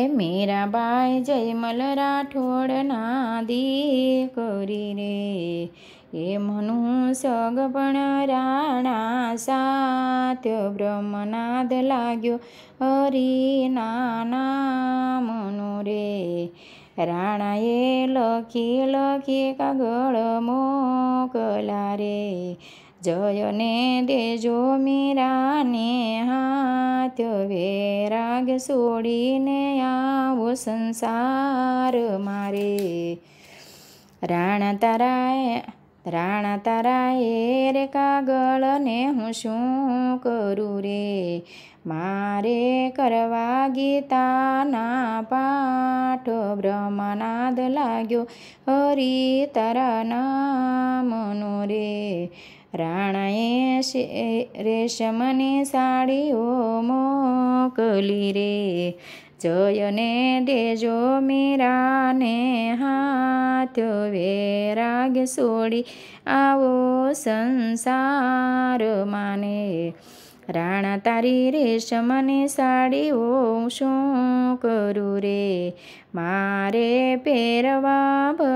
એ મીરાબાઈ જયમલ રાઠોડના દીકરી રે એ મનુ પણ રાણા સાત બ્રહ્મનાદ લાગ્યો નાના મનુ રે રાણાએ લખી લખી કાગળ મોકલા રે જયને દેજો મીરાને હાથ વેરાગ છોડીને આવો સંસાર મારે રાણા તારા રાણા તારા એ રે કાગળ ને હું શું કરું રે મારે કરવા ગીતાના પાઠ બ્રહ્મનાદ લાગ્યો હરી તારા નામનો રે રાણાએ રેશમની સાડીઓ મોકલી રે જયને દેજો મીરાને હાથ વેરાગ સોડી આવો સંસાર માને રાણા તારી રેશમની સાડીઓ શું કરું રે મારે પહેરવા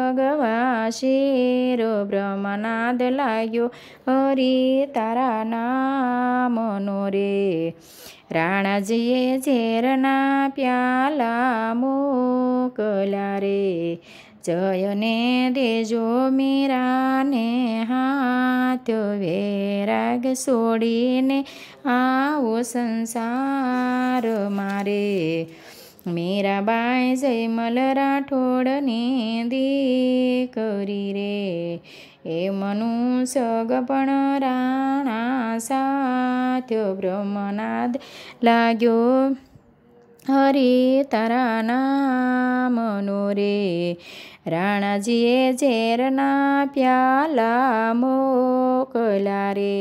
શેર બ્રહ્મનાદ લાગ્યો હરે તારા નામનો રે રાણાજીએ ઝેરના પ્યાલા મોકલા રે જયને દેજો મીરાને હાથ વેરાગ છોડીને આવો સંસાર મારે મીરાબાઈ જયમલ રાઠોડને દીકરી રે એ મનુ સગપણ રાણા સાથ બ્રહ્મનાદ લાગ્યો હરે તારા નામનો રે રાણાજીએ ઝેરના પ્યાલા મોકલા રે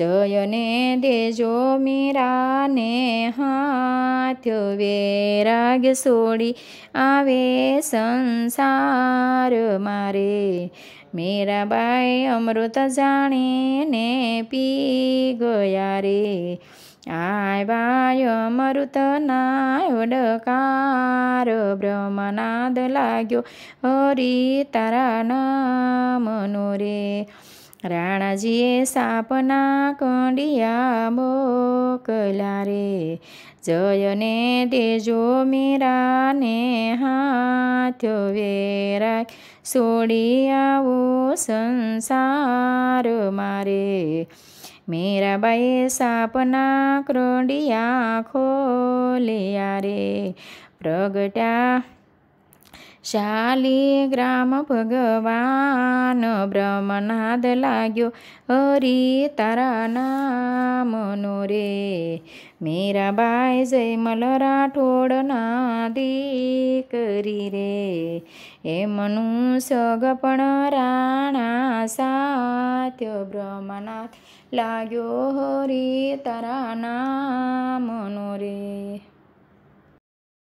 જયને દેજો મીરાને હાથ વેરાગ સોડી આવે સંસાર મારે મીરાબાઈ અમૃત જાણીને પી ગયા રે आय बाय मरुत नायड कार ब्रह्मनाद लाग्यो हरि तारा नाम राणाजी सापना कडिया मोकला रे जय ने देजो मेरा ने हाथ्यो वेरा सोडिया संसार मारे મીરાબાઈએ સાપના ક્રોડિયા ખોલિયા રે પ્રગટ્યા શાલિગ્રામ ભગવાન બ્રહ્મનાદ લાગ્યો હરી તારા નામનો રે મીરાબાઈ જયમલ રાઠોડના દીકરી રે એ મનુષ્ય ગપણ રાણા સાત્ય બ્રહ્મનાથ લાગ્યો હરી તારા નામનો રે